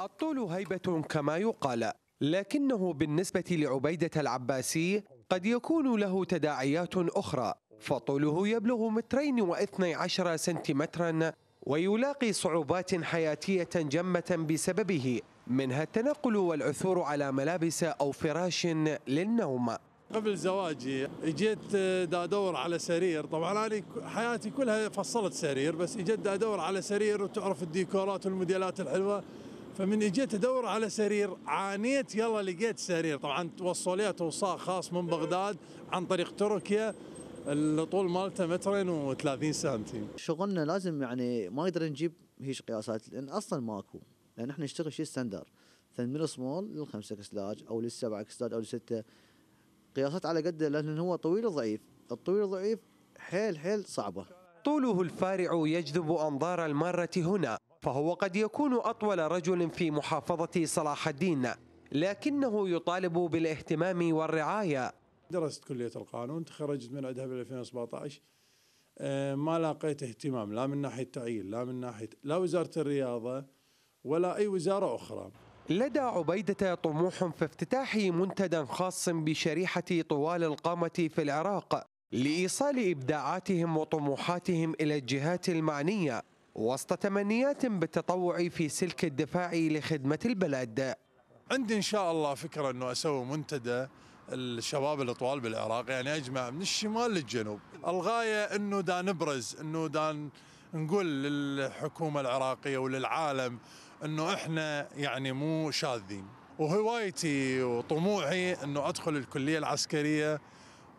الطول هيبة كما يقال لكنه بالنسبة لعبيدة العباسي قد يكون له تداعيات أخرى فطوله يبلغ مترين واثني عشر سنتيمترا ويلاقي صعوبات حياتية جمة بسببه منها التنقل والعثور على ملابس أو فراش للنوم قبل زواجي اجيت دا ادور على سرير طبعا انا حياتي كلها فصلت سرير بس اجيت دا ادور على سرير وتعرف الديكورات والموديلات الحلوه فمن اجيت ادور على سرير عانيت يلا لقيت سرير طبعا توصليت لي خاص من بغداد عن طريق تركيا الطول مالته مترين و30 سم شغلنا لازم يعني ما نقدر نجيب هيش قياسات لان اصلا ماكو لان احنا نشتغل شيء ستاندر من الصمول للخمسة كسلاج او للسبعة كسلاج او للستة قياسات على قده لان هو طويل وضعيف الطويل الضعيف حيل حيل صعبه طوله الفارع يجذب انظار الماره هنا فهو قد يكون أطول رجل في محافظة صلاح الدين لكنه يطالب بالاهتمام والرعاية درست كلية القانون تخرجت من عندها بال 2017 آه، ما لقيت اهتمام لا من ناحية تعيين لا من ناحية لا وزارة الرياضة ولا أي وزارة أخرى لدى عبيدة طموح في افتتاح منتدى خاص بشريحة طوال القامة في العراق لإيصال إبداعاتهم وطموحاتهم إلى الجهات المعنية وسط تمنيات بالتطوع في سلك الدفاع لخدمة البلد عندي إن شاء الله فكرة أنه أسوي منتدى الشباب الاطوال بالعراق يعني اجمع من الشمال للجنوب الغايه انه دا نبرز انه دا نقول للحكومه العراقيه وللعالم انه احنا يعني مو شاذين وهوايتي وطموحي انه ادخل الكليه العسكريه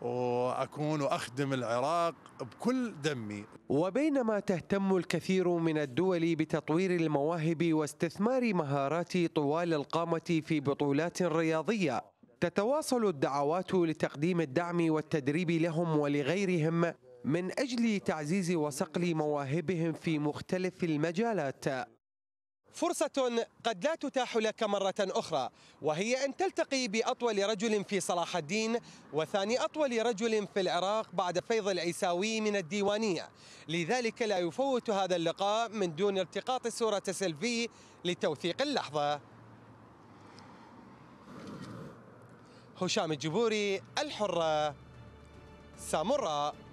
واكون واخدم العراق بكل دمي. وبينما تهتم الكثير من الدول بتطوير المواهب واستثمار مهارات طوال القامه في بطولات رياضيه، تتواصل الدعوات لتقديم الدعم والتدريب لهم ولغيرهم من اجل تعزيز وصقل مواهبهم في مختلف المجالات. فرصة قد لا تتاح لك مرة أخرى وهي أن تلتقي بأطول رجل في صلاح الدين وثاني أطول رجل في العراق بعد فيض العيساوي من الديوانية لذلك لا يفوت هذا اللقاء من دون التقاط صورة سيلفي لتوثيق اللحظة هشام الجبوري الحرة سامراء